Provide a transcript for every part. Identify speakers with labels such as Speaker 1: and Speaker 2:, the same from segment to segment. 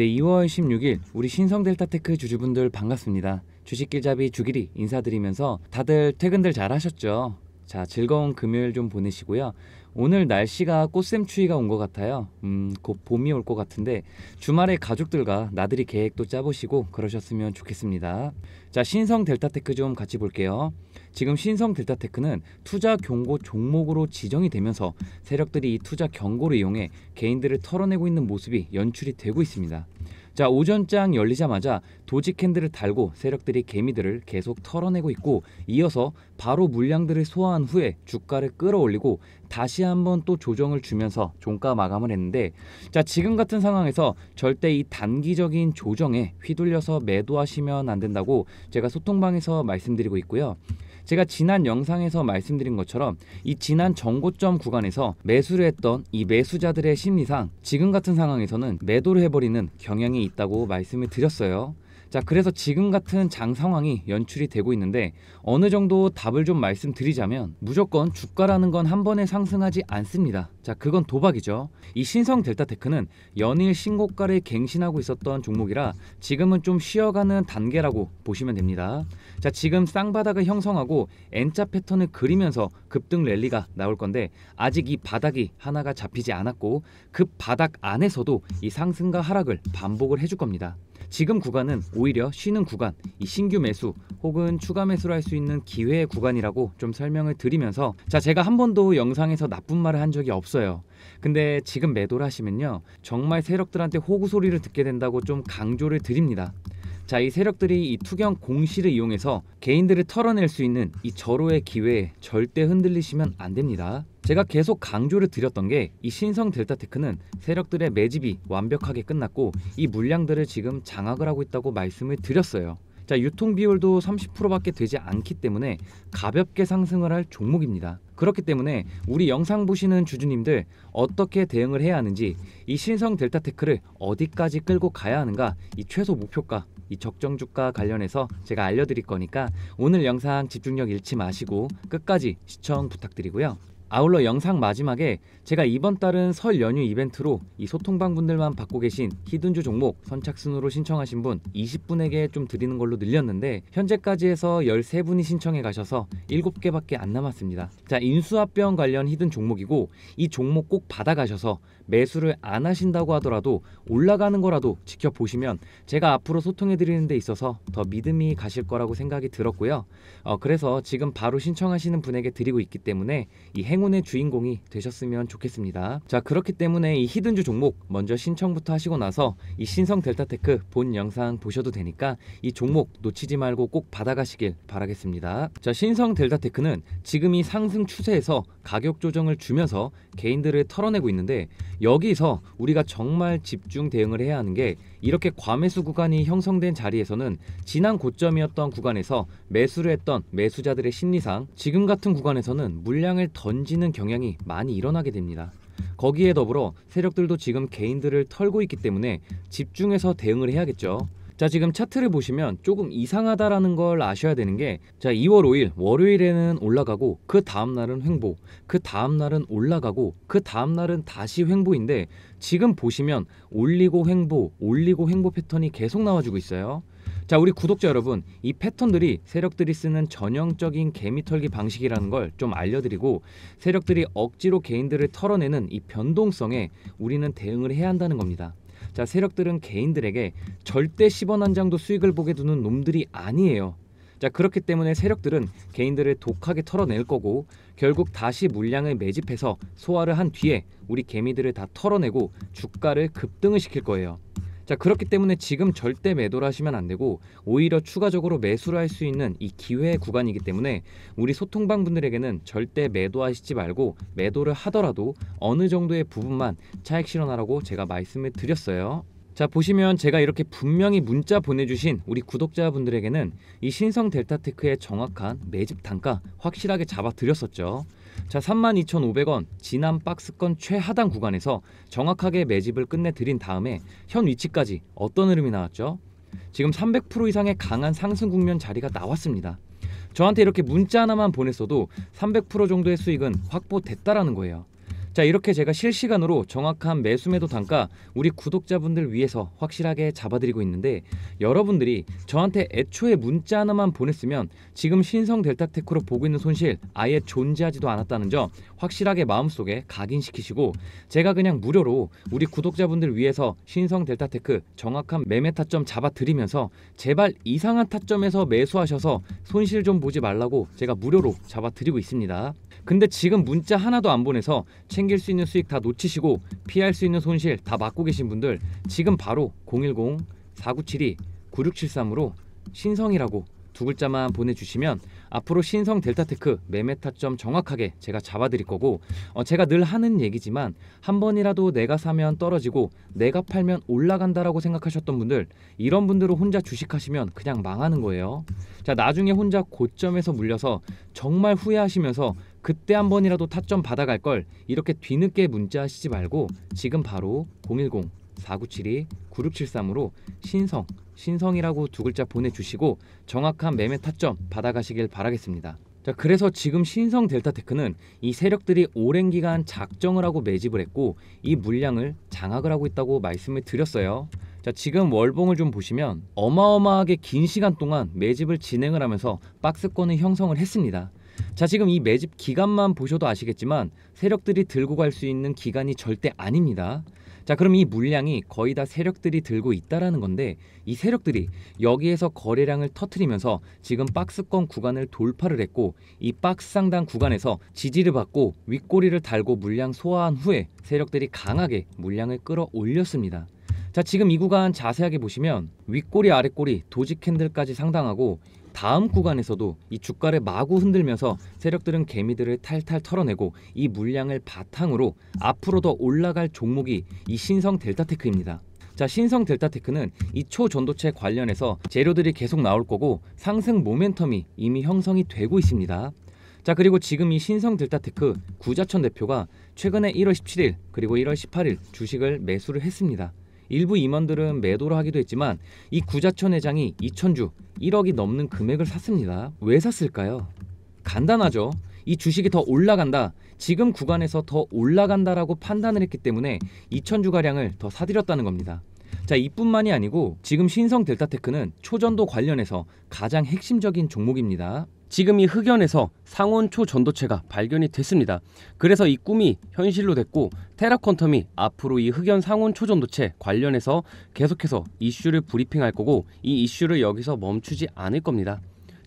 Speaker 1: 네, 2월 16일 우리 신성 델타테크 주주분들 반갑습니다. 주식길잡이 주길이 인사드리면서 다들 퇴근들 잘 하셨죠? 자, 즐거운 금요일 좀 보내시고요. 오늘 날씨가 꽃샘추위가 온 것 같아요. 음, 곧 봄이 올 것 같은데 주말에 가족들과 나들이 계획도 짜보시고 그러셨으면 좋겠습니다. 자, 신성 델타테크 좀 같이 볼게요. 지금 신성 델타테크는 투자 경고 종목으로 지정이 되면서 세력들이 이 투자 경고를 이용해 개인들을 털어내고 있는 모습이 연출이 되고 있습니다. 자, 오전장 열리자마자 도지 캔들을 달고 세력들이 개미들을 계속 털어내고 있고 이어서 바로 물량들을 소화한 후에 주가를 끌어올리고 다시 한번 또 조정을 주면서 종가 마감을 했는데 자 지금 같은 상황에서 절대 이 단기적인 조정에 휘둘려서 매도하시면 안 된다고 제가 소통방에서 말씀드리고 있고요. 제가 지난 영상에서 말씀드린 것처럼 이 지난 정고점 구간에서 매수를 했던 이 매수자들의 심리상 지금 같은 상황에서는 매도를 해버리는 경향이 있다고 말씀을 드렸어요. 자, 그래서 지금 같은 장 상황이 연출이 되고 있는데 어느 정도 답을 좀 말씀드리자면 무조건 주가라는 건 한 번에 상승하지 않습니다. 자, 그건 도박이죠. 이 신성 델타테크는 연일 신고가를 갱신하고 있었던 종목이라 지금은 좀 쉬어가는 단계라고 보시면 됩니다. 자, 지금 쌍바닥을 형성하고 N자 패턴을 그리면서 급등 랠리가 나올 건데 아직 이 바닥이 하나가 잡히지 않았고 그 바닥 안에서도 이 상승과 하락을 반복을 해줄 겁니다. 지금 구간은 오히려 쉬는 구간, 이 신규 매수 혹은 추가 매수를 할 수 있는 기회의 구간이라고 좀 설명을 드리면서 자 제가 한 번도 영상에서 나쁜 말을 한 적이 없어요. 근데 지금 매도를 하시면요 정말 세력들한테 호구 소리를 듣게 된다고 좀 강조를 드립니다. 자, 이 세력들이 이 투경 공시를 이용해서 개인들을 털어낼 수 있는 이 절호의 기회에 절대 흔들리시면 안 됩니다. 제가 계속 강조를 드렸던 게 이 신성 델타테크는 세력들의 매집이 완벽하게 끝났고 이 물량들을 지금 장악을 하고 있다고 말씀을 드렸어요. 자, 유통 비율도 30%밖에 되지 않기 때문에 가볍게 상승을 할 종목입니다. 그렇기 때문에 우리 영상 보시는 주주님들 어떻게 대응을 해야 하는지 이 신성 델타테크를 어디까지 끌고 가야 하는가 이 최소 목표가 이 적정 주가 관련해서 제가 알려드릴 거니까 오늘 영상 집중력 잃지 마시고 끝까지 시청 부탁드리고요. 아울러 영상 마지막에 제가 이번 달은 설 연휴 이벤트로 이 소통방 분들만 받고 계신 히든주 종목 선착순으로 신청하신 분 20분에게 좀 드리는 걸로 늘렸는데 현재까지 해서 13분이 신청해 가셔서 7개밖에 안 남았습니다. 자, 인수합병 관련 히든 종목이고 이 종목 꼭 받아 가셔서 매수를 안 하신다고 하더라도 올라가는 거라도 지켜보시면 제가 앞으로 소통해 드리는 데 있어서 더 믿음이 가실 거라고 생각이 들었고요. 어, 그래서 지금 바로 신청하시는 분에게 드리고 있기 때문에 이행 행운의 주인공이 되셨으면 좋겠습니다. 자 그렇기 때문에 이 히든주 종목 먼저 신청부터 하시고 나서 이 신성 델타테크 본 영상 보셔도 되니까 이 종목 놓치지 말고 꼭 받아가시길 바라겠습니다. 자 신성 델타테크는 지금 이 상승 추세에서 가격 조정을 주면서 개인들을 털어내고 있는데 여기서 우리가 정말 집중 대응을 해야 하는 게 이렇게 과매수 구간이 형성된 자리에서는 지난 고점이었던 구간에서 매수를 했던 매수자들의 심리상 지금 같은 구간에서는 물량을 던지는 경향이 많이 일어나게 됩니다. 거기에 더불어 세력들도 지금 개인들을 털고 있기 때문에 집중해서 대응을 해야겠죠. 자 지금 차트를 보시면 조금 이상하다라는 걸 아셔야 되는 게 자 2월 5일 월요일에는 올라가고 그 다음날은 횡보 그 다음날은 올라가고 그 다음날은 다시 횡보인데 지금 보시면 올리고 횡보 올리고 횡보 패턴이 계속 나와주고 있어요 자 우리 구독자 여러분 이 패턴들이 세력들이 쓰는 전형적인 개미털기 방식이라는 걸 좀 알려드리고 세력들이 억지로 개인들을 털어내는 이 변동성에 우리는 대응을 해야 한다는 겁니다 자 세력들은 개인들에게 절대 10원 한 장도 수익을 보게 두는 놈들이 아니에요. 자 그렇기 때문에 세력들은 개인들을 독하게 털어낼 거고 결국 다시 물량을 매집해서 소화를 한 뒤에 우리 개미들을 다 털어내고 주가를 급등을 시킬 거예요. 자, 그렇기 때문에 지금 절대 매도를 하시면 안 되고 오히려 추가적으로 매수를 할 수 있는 이 기회의 구간이기 때문에 우리 소통방 분들에게는 절대 매도하시지 말고 매도를 하더라도 어느 정도의 부분만 차익 실현하라고 제가 말씀을 드렸어요. 자 보시면 제가 이렇게 분명히 문자 보내주신 우리 구독자분들에게는 이 신성 델타테크의 정확한 매집 단가 확실하게 잡아드렸었죠. 자, 32,500원 지난 박스권 최하단 구간에서 정확하게 매집을 끝내 드린 다음에 현 위치까지 어떤 흐름이 나왔죠? 지금 300% 이상의 강한 상승 국면 자리가 나왔습니다. 저한테 이렇게 문자 하나만 보냈어도 300% 정도의 수익은 확보됐다라는 거예요. 자 이렇게 제가 실시간으로 정확한 매수매도 단가 우리 구독자분들 위해서 확실하게 잡아드리고 있는데 여러분들이 저한테 애초에 문자 하나만 보냈으면 지금 신성 델타테크로 보고 있는 손실 아예 존재하지도 않았다는 점 확실하게 마음속에 각인시키시고 제가 그냥 무료로 우리 구독자분들 위해서 신성 델타테크 정확한 매매 타점 잡아드리면서 제발 이상한 타점에서 매수하셔서 손실 좀 보지 말라고 제가 무료로 잡아드리고 있습니다. 근데 지금 문자 하나도 안 보내서 챙길 수 있는 수익 다 놓치시고 피할 수 있는 손실 다 막고 계신 분들 지금 바로 010-4972-9673으로 신성이라고 두 글자만 보내주시면 앞으로 신성 델타테크 매매 타점 정확하게 제가 잡아드릴 거고 어, 제가 늘 하는 얘기지만 한 번이라도 내가 사면 떨어지고 내가 팔면 올라간다라고 생각하셨던 분들 이런 분들은 혼자 주식하시면 그냥 망하는 거예요. 자 나중에 혼자 고점에서 물려서 정말 후회하시면서 그때 한 번이라도 타점 받아갈 걸 이렇게 뒤늦게 문자하시지 말고 지금 바로 010 4972 9673으로 신성 신성이라고 두 글자 보내주시고 정확한 매매 타점 받아가시길 바라겠습니다. 자, 그래서 지금 신성 델타테크는 이 세력들이 오랜 기간 작정을 하고 매집을 했고 이 물량을 장악을 하고 있다고 말씀을 드렸어요. 자, 지금 월봉을 좀 보시면 어마어마하게 긴 시간 동안 매집을 진행을 하면서 박스권을 형성을 했습니다. 자 지금 이 매집 기간만 보셔도 아시겠지만 세력들이 들고 갈 수 있는 기간이 절대 아닙니다. 자 그럼 이 물량이 거의 다 세력들이 들고 있다라는 건데 이 세력들이 여기에서 거래량을 터트리면서 지금 박스권 구간을 돌파를 했고 이 박스 상단 구간에서 지지를 받고 윗꼬리를 달고 물량 소화한 후에 세력들이 강하게 물량을 끌어올렸습니다. 자 지금 이 구간 자세하게 보시면 윗꼬리 아랫꼬리 도지 캔들까지 상당하고 다음 구간에서도 이 주가를 마구 흔들면서 세력들은 개미들을 탈탈 털어내고 이 물량을 바탕으로 앞으로 더 올라갈 종목이 이 신성 델타테크입니다. 자, 신성 델타테크는 이 초전도체 관련해서 재료들이 계속 나올 거고 상승 모멘텀이 이미 형성이 되고 있습니다. 자 그리고 지금 이 신성 델타테크 구자천 대표가 최근에 1월 17일 그리고 1월 18일 주식을 매수를 했습니다. 일부 임원들은 매도를 하기도 했지만 이 구자천 회장이 이천주 1억이 넘는 금액을 샀습니다. 왜 샀을까요? 간단하죠. 이 주식이 더 올라간다. 지금 구간에서 더 올라간다라고 판단을 했기 때문에 2천주 가량을 더 사들였다는 겁니다. 자, 이뿐만이 아니고 지금 신성 델타테크는 초전도 관련해서 가장 핵심적인 종목입니다. 지금 이 흑연에서 상온초 전도체가 발견이 됐습니다. 그래서 이 꿈이 현실로 됐고 테라퀀텀이 앞으로 이 흑연 상온초 전도체 관련해서 계속해서 이슈를 브리핑할 거고 이 이슈를 여기서 멈추지 않을 겁니다.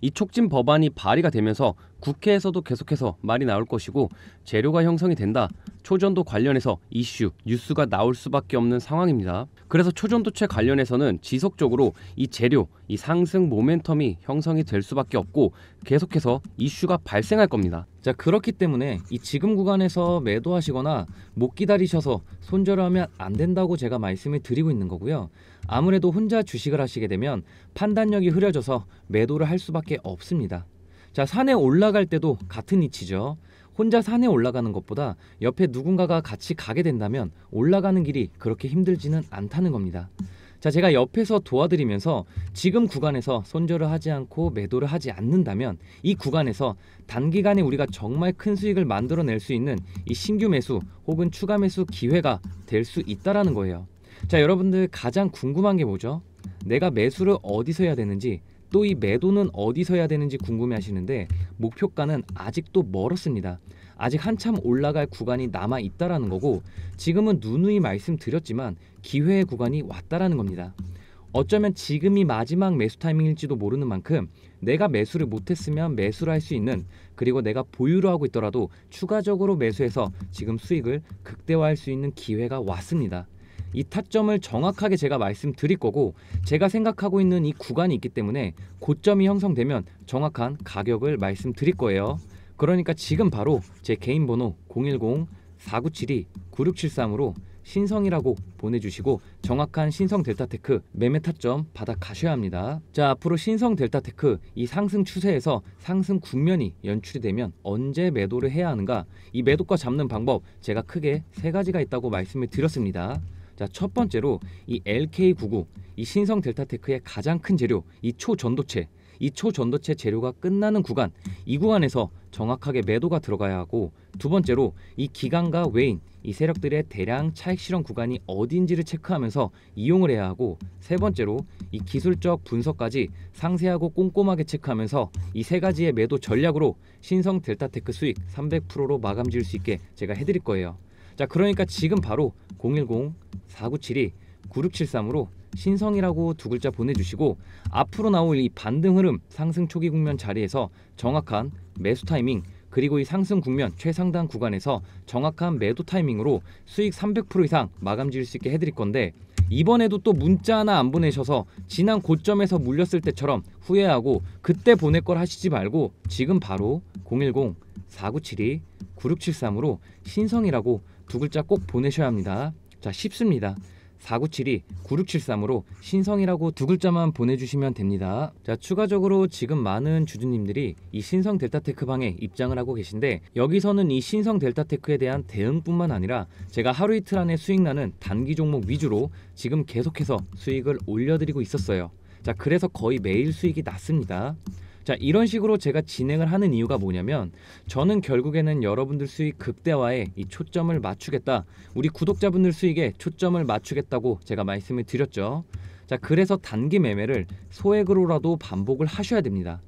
Speaker 1: 이 촉진 법안이 발의가 되면서 국회에서도 계속해서 말이 나올 것이고 재료가 형성이 된다. 초전도 관련해서 이슈, 뉴스가 나올 수밖에 없는 상황입니다. 그래서 초전도체 관련해서는 지속적으로 이 재료, 이 상승 모멘텀이 형성이 될 수밖에 없고 계속해서 이슈가 발생할 겁니다. 자, 그렇기 때문에 이 지금 구간에서 매도하시거나 못 기다리셔서 손절하면 안 된다고 제가 말씀을 드리고 있는 거고요. 아무래도 혼자 주식을 하시게 되면 판단력이 흐려져서 매도를 할 수밖에 없습니다. 자, 산에 올라갈 때도 같은 이치죠. 혼자 산에 올라가는 것보다 옆에 누군가가 같이 가게 된다면 올라가는 길이 그렇게 힘들지는 않다는 겁니다. 자, 제가 옆에서 도와드리면서 지금 구간에서 손절을 하지 않고 매도를 하지 않는다면 이 구간에서 단기간에 우리가 정말 큰 수익을 만들어낼 수 있는 이 신규 매수 혹은 추가 매수 기회가 될 수 있다라는 거예요. 자 여러분들 가장 궁금한 게 뭐죠? 내가 매수를 어디서 해야 되는지 또 이 매도는 어디서 해야 되는지 궁금해 하시는데 목표가는 아직도 멀었습니다. 아직 한참 올라갈 구간이 남아 있다라는 거고 지금은 누누이 말씀드렸지만 기회의 구간이 왔다라는 겁니다. 어쩌면 지금이 마지막 매수 타이밍일지도 모르는 만큼 내가 매수를 못했으면 매수를 할 수 있는 그리고 내가 보유를 하고 있더라도 추가적으로 매수해서 지금 수익을 극대화할 수 있는 기회가 왔습니다. 이 타점을 정확하게 제가 말씀드릴 거고 제가 생각하고 있는 이 구간이 있기 때문에 고점이 형성되면 정확한 가격을 말씀드릴 거예요. 그러니까 지금 바로 제 개인 번호 010-4972-9673으로 신성이라고 보내주시고 정확한 신성 델타테크 매매 타점 받아 가셔야 합니다. 자 앞으로 신성 델타테크 이 상승 추세에서 상승 국면이 연출이 되면 언제 매도를 해야 하는가 이 매도가 잡는 방법 제가 크게 세 가지가 있다고 말씀을 드렸습니다. 자, 첫 번째로 이 LK99 이 신성 델타테크의 가장 큰 재료 이 초전도체 이 초전도체 재료가 끝나는 구간 이 구간에서 정확하게 매도가 들어가야 하고 두 번째로 이 기관과 외인 이 세력들의 대량 차익 실험 구간이 어딘지를 체크하면서 이용을 해야 하고 세 번째로 이 기술적 분석까지 상세하고 꼼꼼하게 체크하면서 이 세 가지의 매도 전략으로 신성 델타테크 수익 300%로 마감 지을 수 있게 제가 해드릴 거예요. 자, 그러니까 지금 바로 010-4972-9673으로 신성이라고 두 글자 보내주시고 앞으로 나올 이 반등 흐름 상승 초기 국면 자리에서 정확한 매수 타이밍 그리고 이 상승 국면 최상단 구간에서 정확한 매도 타이밍으로 수익 300% 이상 마감 지을 수 있게 해드릴 건데 이번에도 또 문자 하나 안 보내셔서 지난 고점에서 물렸을 때처럼 후회하고 그때 보낼 걸 하시지 말고 지금 바로 010-4972-9673으로 신성이라고 두 글자 꼭 보내셔야 합니다. 자, 쉽습니다. 4972-9673으로 신성이라고 두 글자만 보내주시면 됩니다. 자, 추가적으로 지금 많은 주주님들이 이 신성 델타테크 방에 입장을 하고 계신데 여기서는 이 신성 델타테크에 대한 대응뿐만 아니라 제가 하루 이틀 안에 수익나는 단기 종목 위주로 지금 계속해서 수익을 올려드리고 있었어요. 자, 그래서 거의 매일 수익이 났습니다. 자, 이런 식으로 제가 진행을 하는 이유가 뭐냐면 저는 결국에는 여러분들 수익 극대화에 이 초점을 맞추겠다. 우리 구독자분들 수익에 초점을 맞추겠다고 제가 말씀을 드렸죠. 자, 그래서 단기 매매를 소액으로라도 반복을 하셔야 됩니다.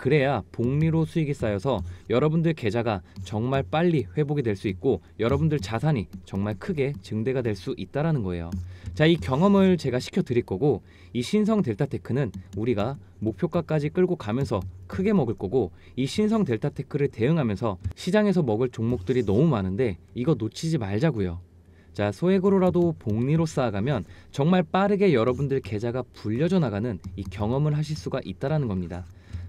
Speaker 1: 그래야 복리로 수익이 쌓여서 여러분들 계좌가 정말 빨리 회복이 될 수 있고 여러분들 자산이 정말 크게 증대가 될 수 있다라는 거예요. 자, 이 경험을 제가 시켜 드릴 거고 이 신성 델타테크는 우리가 목표가까지 끌고 가면서 크게 먹을 거고 이 신성 델타테크를 대응하면서 시장에서 먹을 종목들이 너무 많은데 이거 놓치지 말자고요. 자, 소액으로라도 복리로 쌓아가면 정말 빠르게 여러분들 계좌가 불려져 나가는 이 경험을 하실 수가 있다라는 겁니다.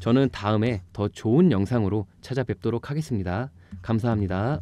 Speaker 1: 저는 다음에 더 좋은 영상으로 찾아뵙도록 하겠습니다. 감사합니다.